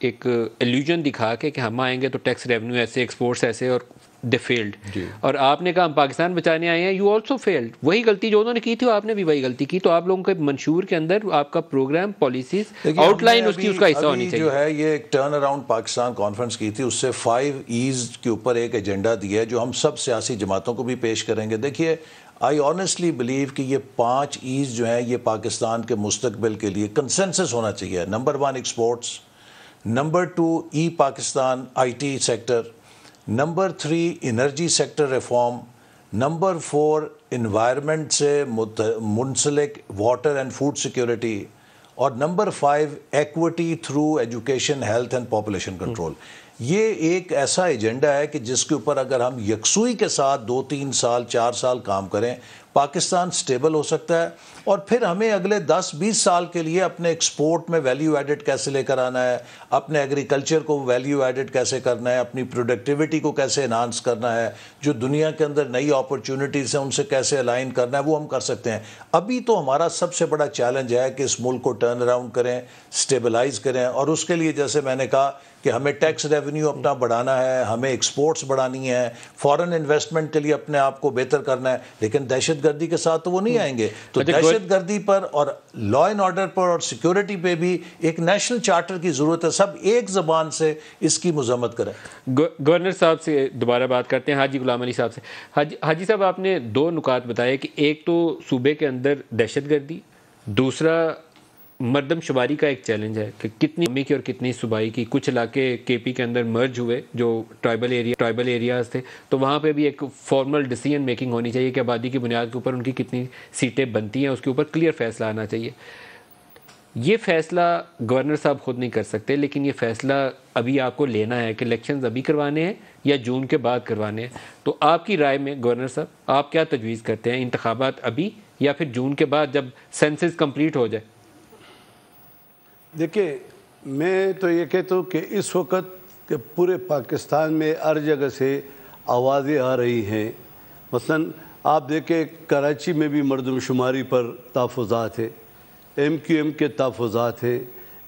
एक एल्यूजन दिखा के कि हम आएंगे तो टैक्स रेवेन्यू ऐसे एक्सपोर्ट्स ऐसे और दे फेल्ड और आपने कहा हम पाकिस्तान बचाने आए हैं यू ऑल्सो फेल्ड वही गलती जो उन्होंने की थी आपने भी वही गलती की तो आप लोगों के मंशूर के अंदर आपका प्रोग्राम पॉलिसी आउटलाइन उसकी उसका हिस्सा होनी चाहिए जो है ये एक टर्न अराउंड पाकिस्तान कॉन्फ्रेंस की थी उससे फाइव ईज के ऊपर एक एजेंडा दिया है जो हम सब सियासी जमातों को भी पेश करेंगे देखिए आई ऑनेस्टली बिलीव कि ये पाँच ईज जो है ये पाकिस्तान के मुस्तबिल के लिए कंसेंसस होना चाहिए number one exports number two e Pakistan I T sector number three energy sector reform number four environment से मुंसलिक वाटर एंड फूड सिक्योरिटी और number five equity through education health and population control ये एक ऐसा agenda है कि जिसके ऊपर अगर हम यकसुई के साथ दो तीन साल चार साल काम करें पाकिस्तान स्टेबल हो सकता है और फिर हमें अगले 10-20 साल के लिए अपने एक्सपोर्ट में वैल्यू एडिड कैसे लेकर आना है अपने एग्रीकल्चर को वैल्यू एडिड कैसे करना है अपनी प्रोडक्टिविटी को कैसे इन्हांस करना है जो दुनिया के अंदर नई अपॉर्चुनिटीज़ हैं उनसे कैसे अलाइन करना है वो हम कर सकते हैं अभी तो हमारा सबसे बड़ा चैलेंज है कि इस मुल्क को टर्न अराउंड करें स्टेबलाइज करें और उसके लिए जैसे मैंने कहा कि हमें टैक्स रेवेन्यू अपना बढ़ाना है हमें एक्सपोर्ट्स बढ़ानी है फॉरेन इन्वेस्टमेंट के लिए अपने आप को बेहतर करना है लेकिन दहशतगर्दी के साथ तो वो नहीं हम्म। आएंगे तो अच्छा, दहशतगर्दी पर और लॉ एंड ऑर्डर पर और सिक्योरिटी पे भी एक नेशनल चार्टर की ज़रूरत है सब एक ज़बान से इसकी मजम्मत करें गवर्नर साहब से दोबारा बात करते हैं हाजी गुलाम अली साहब से हाजी हाजी साहब आपने दो नुकात बताए कि एक तो सूबे के अंदर दहशतगर्दी दूसरा मरदमशुमारी का एक चैलेंज है कि कितनी अम्मी की और कितनी सुबाई की कुछ इलाके केपी के अंदर मर्ज हुए जो ट्राइबल एरिया ट्राइबल एरियाज थे तो वहाँ पे भी एक फॉर्मल डिसीजन मेकिंग होनी चाहिए कि आबादी की बुनियाद के ऊपर उनकी कितनी सीटें बनती हैं उसके ऊपर क्लियर फैसला आना चाहिए ये फैसला गवर्नर साहब खुद नहीं कर सकते लेकिन ये फैसला अभी आपको लेना है कि इलेक्शन अभी करवाने हैं या जून के बाद करवाने हैं तो आपकी राय में गवर्नर साहब आप क्या तजवीज़ करते हैं इंतबात अभी या फिर जून के बाद जब सेंसेस कंप्लीट हो जाए देखिए मैं तो ये कहता हूँ कि इस वक्त के पूरे पाकिस्तान में हर जगह से आवाज़ें आ रही हैं मसलन आप देखें कराची में भी मरदमशुमारी पर तहफ़ात है एम क्यू एम के तहफ़ात है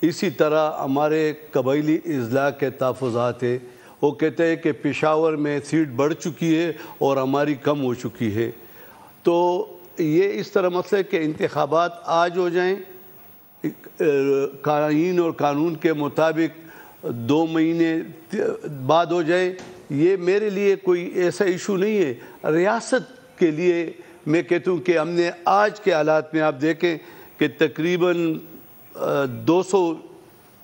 इसी तरह हमारे कबीली अजला के तहफ़ात है वो कहते हैं कि पेशावर में सीट बढ़ चुकी है और हमारी कम हो चुकी है तो ये इस तरह मसले के कि इंतबात आज हो जाएँ कानून और कानून के मुताबिक दो महीने बाद हो जाए ये मेरे लिए कोई ऐसा इशू नहीं है रियासत के लिए मैं कहता हूँ कि हमने आज के हालात में आप देखें कि तकरीबन 200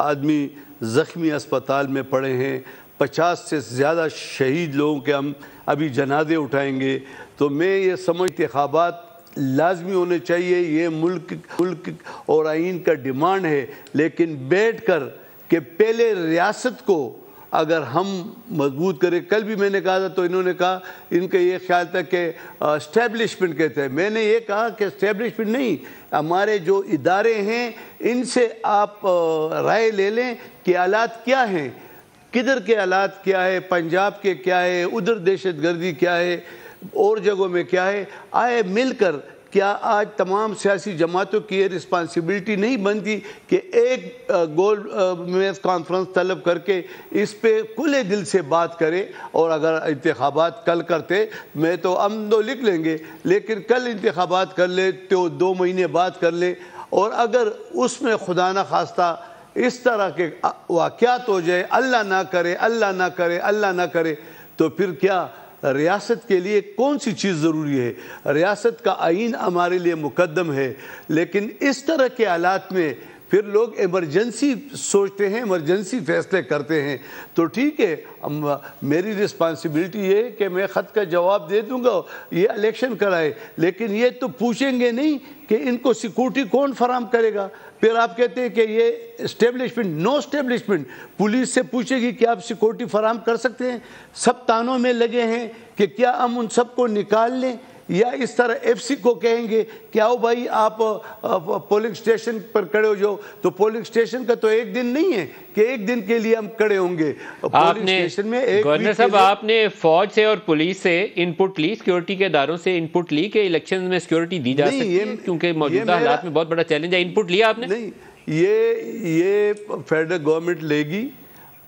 आदमी ज़ख्मी अस्पताल में पड़े हैं 50 से ज़्यादा शहीद लोगों के हम अभी जनाजे उठाएंगे तो मैं ये समझ इंतबात लाजमी होने चाहिए ये मुल्क मुल्क और आइन का डिमांड है लेकिन बैठ कर के पहले रियासत को अगर हम मजबूत करें कल भी मैंने कहा था तो इन्होंने कहा इनका ये ख्याल था कि इस्टेबलिशमेंट कहते हैं मैंने ये कहा कि इस्टेबलिशमेंट नहीं हमारे जो इदारे हैं इनसे आप राय ले लें कि आलात क्या हैं किधर के आलात क्या है पंजाब के क्या है उधर दहशत गर्दी क्या है और जगहों में क्या है आए मिलकर क्या आज तमाम सियासी जमातों की ये रिस्पांसिबिलिटी नहीं बनती कि एक गोल मेज कॉन्फ्रेंस तलब करके इस पर खुले दिल से बात करें और अगर इंतबात कल करते मैं तो हम तो लिख लेंगे लेकिन कल इंतबात कर ले तो दो महीने बाद कर ले और अगर उसमें खुदा न खास्ता इस तरह के वाक़ हो जाए अल्लाह ना करे अल्लाह ना करे अल्लाह ना करे तो फिर क्या रियासत के लिए कौन सी चीज़ ज़रूरी है रियासत का आइन हमारे लिए मुकदम है लेकिन इस तरह के हालात में फिर लोग इमरजेंसी सोचते हैं इमरजेंसी फैसले करते हैं तो ठीक है मेरी रिस्पांसिबिलिटी ये है कि मैं ख़त का जवाब दे दूंगा ये इलेक्शन कराए लेकिन ये तो पूछेंगे नहीं कि इनको सिक्योरिटी कौन फराम करेगा फिर आप कहते हैं कि ये स्टेब्लिशमेंट नो स्टेब्लिशमेंट पुलिस से पूछेगी कि आप सिक्योरिटी फराम कर सकते हैं सब तानों में लगे हैं कि क्या हम उन सबको निकाल लें या इस तरह एफसी को कहेंगे कि आओ भाई आप पोलिंग स्टेशन पर खड़े हो जाओ तो पोलिंग स्टेशन का तो एक दिन नहीं है कि एक दिन के लिए हम खड़े होंगे आपने स्टेशन में गवर्नर साहब आपने फौज से और पुलिस से इनपुट ली सिक्योरिटी के इदारों से इनपुट ली कि इलेक्शन में सिक्योरिटी दी जा सकती है क्योंकि मौजूदा हालात में बहुत बड़ा चैलेंज है इनपुट लिया आपने नहीं ये ये फेडरल गवर्नमेंट लेगी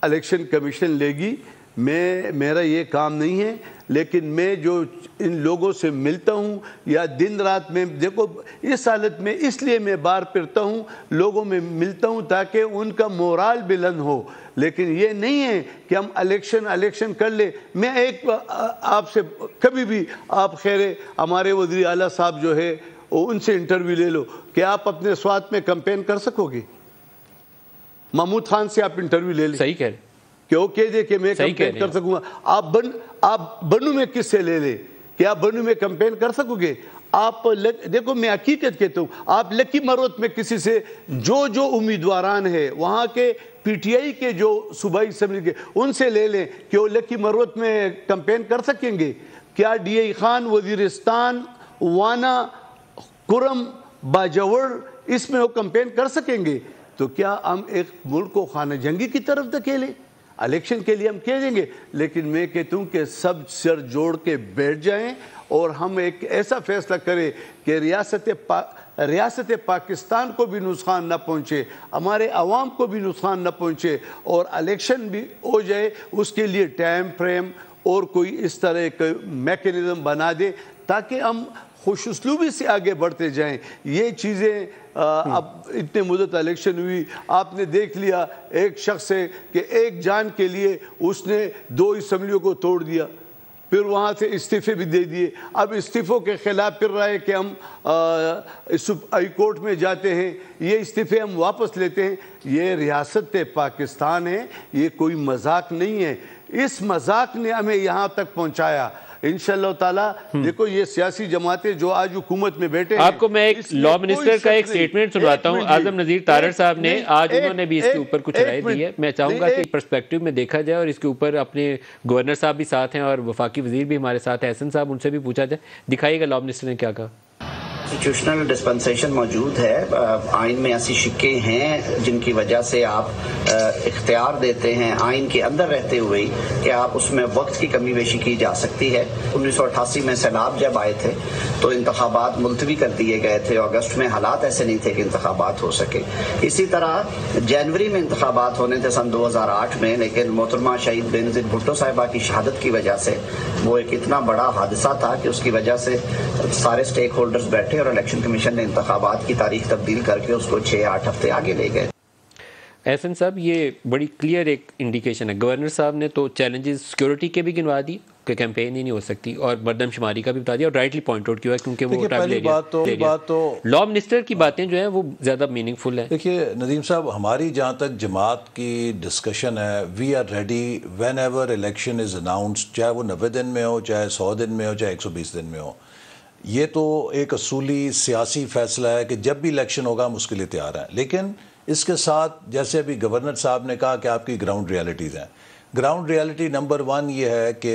इलेक्शन कमीशन लेगी मैं मेरा ये काम नहीं है लेकिन मैं जो इन लोगों से मिलता हूँ या दिन रात में देखो इस हालत में इसलिए मैं बाहर फिरता हूँ लोगों में मिलता हूँ ताकि उनका मोराल बुलंद हो लेकिन ये नहीं है कि हम इलेक्शन इलेक्शन कर ले मैं एक आपसे कभी भी आप खैर हमारे वजी अला साहब जो है उनसे इंटरव्यू ले लो कि आप अपने स्वाद में कंपेन कर सकोगे महमूद खान से आप इंटरव्यू ले लें सही कह रहे क्यों कह कि मैं कंपेन कर सकूंगा आप बन आप बनू में किससे ले ले कि आप बनू में कंपेन कर सकोगे आप लग, देखो मैं हकीकत कहता हूँ आप लकी मरोत में किसी से जो जो उम्मीदवारान है वहाँ के पीटीआई के जो सूबाई असम्बली के उनसे ले लें कि वो लकी मरोत में कंपेन कर सकेंगे क्या डी आई खान वजीरस्तान वाना कुरम बाजर इसमें वो कंपेन कर सकेंगे तो क्या हम एक मुल्क को खाना जंगी की तरफ धकेलें इलेक्शन के लिए हम कह देंगे लेकिन मैं कहता हूँ कि सब सर जोड़ के बैठ जाएं और हम एक ऐसा फैसला करें कि रियासत पा रियासत पाकिस्तान को भी नुकसान न पहुँचे हमारे आवाम को भी नुकसान न पहुँचे और इलेक्शन भी हो जाए उसके लिए टाइम फ्रेम और कोई इस तरह का मेकनिज़म बना दे ताकि हम खुश से आगे बढ़ते जाएं ये चीज़ें अब इतने मुदत इलेक्शन हुई आपने देख लिया एक शख्स है कि एक जान के लिए उसने दो इसम्बलियों को तोड़ दिया फिर वहाँ से इस्तीफे भी दे दिए अब इस्तीफ़ों के ख़िलाफ़ फिर रहा है कि हम हाई कोर्ट में जाते हैं ये इस्तीफ़े हम वापस लेते हैं ये रियासत पाकिस्तान है ये कोई मजाक नहीं है इस मजाक ने हमें यहाँ तक पहुँचाया इन ताला हम्म। देखो ये सियासी जमातें जो आज हुकूमत में बैठे आपको मैं एक लॉ मिनिस्टर का एक स्टेटमेंट सुनवाता हूँ आजम नजीर तारर साहब ने आज उन्होंने भी इसके ऊपर कुछ राय दी है मैं चाहूंगा कि परस्पेक्टिव में देखा जाए और इसके ऊपर अपने गवर्नर साहब भी साथ हैं और वफाकी वजीर भी हमारे साथ हैं एहसन साहब उनसे भी पूछा जाए दिखाइएगा लॉ मिनिस्टर ने क्या कहा कॉन्स्टिट्यूशनल डिस्पेंसेशन मौजूद है आइन में ऐसी शिक्के हैं जिनकी वजह से आप इख्तियार देते हैं आइन के अंदर रहते हुए कि आप उसमें वक्त की कमी बेशी की जा सकती है उन्नीस में सैलाब जब आए थे तो इंतबात मुलतवी कर दिए गए थे अगस्त में हालात ऐसे नहीं थे कि इंतबात हो सके इसी तरह जनवरी में इंतबात होने थे सन 2008 में लेकिन मोहतरमा शहीद बेनजीर भुट्टो साहिबा की शहादत की वजह से वो एक इतना बड़ा हादसा था कि उसकी वजह से सारे स्टेक होल्डर्स बैठे थे और इलेक्शन कमीशन ने इंतबात की तारीख तब्दील करके उसको छः आठ हफ्ते आगे ले गए एन साहब ये बड़ी क्लियर एक इंडिकेशन है गवर्नर साहब ने तो चैलेंजेस सिक्योरिटी के भी गिनवा दी कि कैंपेन ही नहीं हो सकती और बरदम का भी बता दिया और राइटली पॉइंट आउट किया क्योंकि वो पहली बात तो बात तो लॉ मिनिस्टर की बातें जो है वो ज़्यादा मीनिंगफुल है देखिए नदीम साहब हमारी जहाँ तक जमात की डिस्कशन है we are ready whenever election is announce चाहे वो नब्बे दिन में हो चाहे सौ दिन में हो चाहे एक दिन में हो ये तो एक असूली सियासी फैसला है कि जब भी इलेक्शन होगा हम उसके लिए तैयार हैं लेकिन इसके साथ जैसे अभी गवर्नर साहब ने कहा कि आपकी ग्राउंड रियलिटीज़ हैं ग्राउंड रियलिटी नंबर वन ये है कि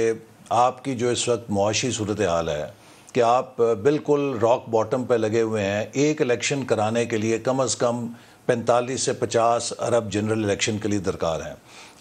आपकी जो इस वक्त मुआशी सूरत हाल है कि आप बिल्कुल रॉक बॉटम पर लगे हुए हैं एक इलेक्शन कराने के लिए कम अज़ कम पैंतालीस से पचास अरब जनरल इलेक्शन के लिए दरकार हैं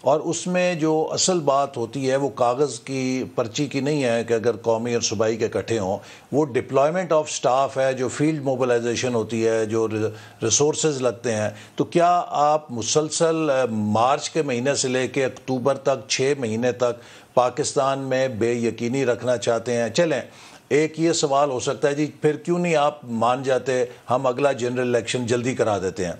और उसमें जो असल बात होती है वो कागज़ की पर्ची की नहीं है कि अगर कौमी और सूबाई के इकट्ठे हों वो डिप्लॉयमेंट ऑफ स्टाफ है जो फील्ड मोबलाइजेशन होती है जो रिसोर्स लगते हैं तो क्या आप मुसलसल मार्च के महीने से ले कर अक्टूबर तक छः महीने तक पाकिस्तान में बेयकीनी रखना चाहते हैं चलें एक ये सवाल हो सकता है जी फिर क्यों नहीं आप मान जाते हम अगला जनरल इलेक्शन जल्दी करा देते हैं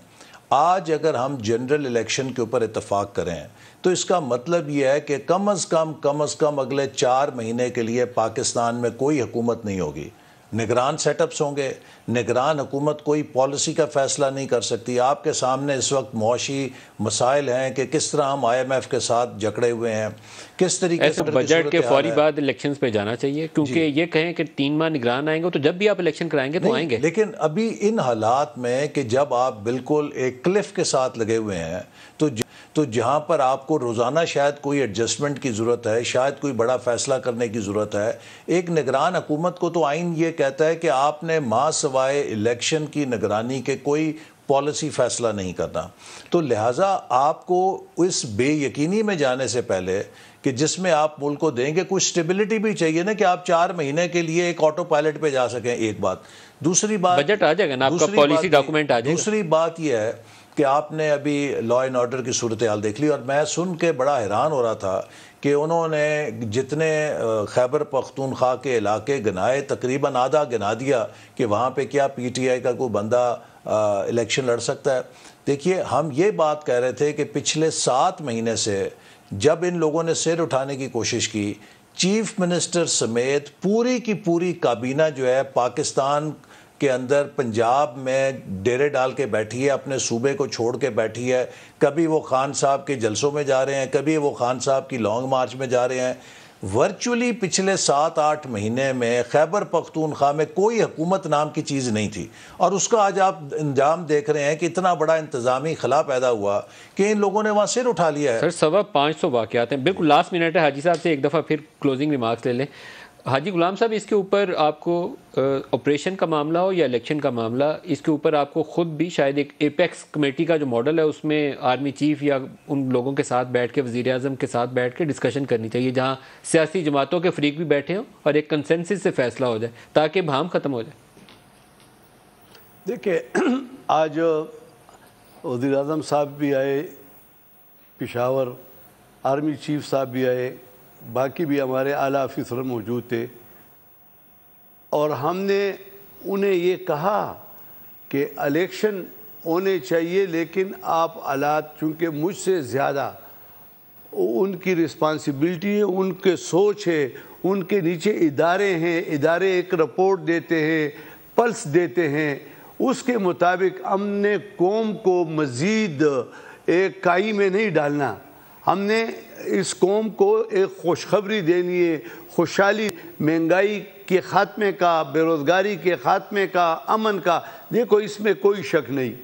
आज अगर हम जनरल इलेक्शन के ऊपर इतफाक़ करें तो इसका मतलब यह है कि कम अज़ कम कम अज़ कम अगले चार महीने के लिए पाकिस्तान में कोई हुकूमत नहीं होगी निगरान सेटअप्स होंगे निगरान हुकूमत कोई पॉलिसी का फ़ैसला नहीं कर सकती आपके सामने इस वक्त मुशी मसाइल हैं कि किस तरह हम आईएमएफ के साथ जकड़े हुए हैं किस तरीके से बजट के फौरी बाद इलेक्शंस पे जाना चाहिए क्योंकि ये कहें कि तीन माह निगरान आएंगे तो जब भी आप इलेक्शन कराएंगे तो आएंगे लेकिन अभी इन हालात में कि जब आप बिल्कुल एक क्लिफ के साथ लगे हुए हैं तो तो जहाँ पर आपको रोज़ाना शायद कोई एडजस्टमेंट की ज़रूरत है शायद कोई बड़ा फ़ैसला करने की ज़रूरत है एक निगरान हुकूमत को तो आइन ये कहता है कि आपने माँ सवाए इलेक्शन की निगरानी के कोई पॉलिसी फ़ैसला नहीं करना तो लिहाजा आपको इस बेयकीनी में जाने से पहले कि जिसमें आप मुल्क को देंगे कुछ स्टेबिलिटी भी चाहिए ना कि आप चार महीने के लिए एक ऑटो पायलट पे जा सकें एक बात दूसरी बात बजट आ जाएगा ना आपका पॉलिसी डॉक्यूमेंट आ जाएगा दूसरी बात यह है कि आपने अभी लॉ एंड ऑर्डर की सूरत हाल देख ली और मैं सुन के बड़ा हैरान हो रहा था कि उन्होंने जितने खैबर पख्तूनख्वा के इलाके गनाए तकरीबन आधा गिना दिया कि वहाँ पे क्या पीटीआई का कोई बंदा इलेक्शन लड़ सकता है देखिए हम ये बात कह रहे थे कि पिछले सात महीने से जब इन लोगों ने सिर उठाने की कोशिश की चीफ मिनिस्टर समेत पूरी की पूरी काबीना जो है पाकिस्तान के अंदर पंजाब में डेरे डाल के बैठी है अपने सूबे को छोड़ के बैठी है कभी वो खान साहब के जलसों में जा रहे हैं कभी वो खान साहब की लॉन्ग मार्च में जा रहे हैं वर्चुअली पिछले सात आठ महीने में खैबर पख्तूनख्वा में कोई हुकूमत नाम की चीज़ नहीं थी और उसका आज आप इंजाम देख रहे हैं कि इतना बड़ा इंतजामी खला पैदा हुआ कि इन लोगों ने वहाँ सिर उठा लिया है सर सवा पाँच सौ वाकत हैं बिल्कुल लास्ट मिनट है हाजी साहब से एक दफ़ा फिर क्लोजिंग रिमार्क्स ले लें हाजी गुलाम साहब इसके ऊपर आपको ऑपरेशन का मामला हो या इलेक्शन का मामला इसके ऊपर आपको ख़ुद भी शायद एक एपेक्स कमेटी का जो मॉडल है उसमें आर्मी चीफ या उन लोगों के साथ बैठ के वज़ी अजम के साथ बैठ के डिस्कशन करनी चाहिए जहाँ सियासी जमातों के फरीक भी बैठे हों और एक कंसेंसिस से फ़ैसला हो जाए ताकि भाम ख़त्म हो जाए देखिए आज वज़ी अजम साहब भी आए पिशावर आर्मी चीफ साहब भी आए बाकी भी हमारे आला अफिसर मौजूद थे और हमने उन्हें ये कहा कि इलेक्शन होने चाहिए लेकिन आप आलात चूँकि मुझसे ज़्यादा उनकी रिस्पांसिबिलिटी है उनके सोच है उनके नीचे इदारे हैं इदारे एक रिपोर्ट देते हैं पल्स देते हैं उसके मुताबिक हमने कौम को मज़ीद एक काई में नहीं डालना हमने इस कौम को एक खुशखबरी देनी है खुशहाली महंगाई के ख़ात्मे का बेरोज़गारी के ख़ात्मे का अमन का देखो इसमें कोई शक नहीं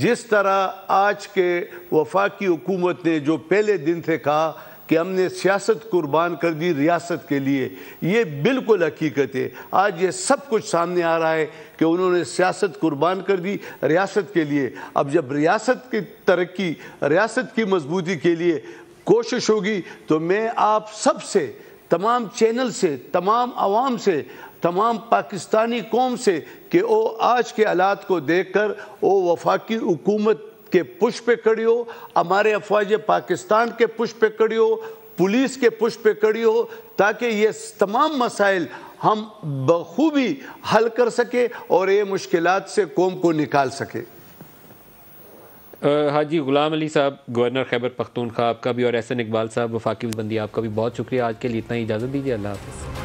जिस तरह आज के वफाकी हुकूमत ने जो पहले दिन से कहा कि हमने सियासत कुर्बान कर दी रियासत के लिए ये बिल्कुल हकीकत है आज ये सब कुछ सामने आ रहा है कि उन्होंने सियासत कुर्बान कर दी रियासत के लिए अब जब रियासत की तरक्की रियासत की मजबूती के लिए कोशिश होगी तो मैं आप सब से तमाम चैनल से तमाम आवाम से तमाम पाकिस्तानी कौम से कि वो आज के हालात को देख कर वो वफाकी हुकूमत के पुश पे कड़ी हो हमारे अफवाज पाकिस्तान के पुश पे कड़ी हो पुलिस के पुश पे कड़ी हो ताकि ये तमाम मसाइल हम बखूबी हल कर सके और ये मुश्किल से कौम को निकाल सके हाजी गुलाम अली साहब गवर्नर खैबर पख्तूनखा आपका भी और एहसन इकबाल साहब बंदी आपका भी बहुत शुक्रिया आज के लिए इतना ही इजाज़त दीजिए अल्लाह हाफ़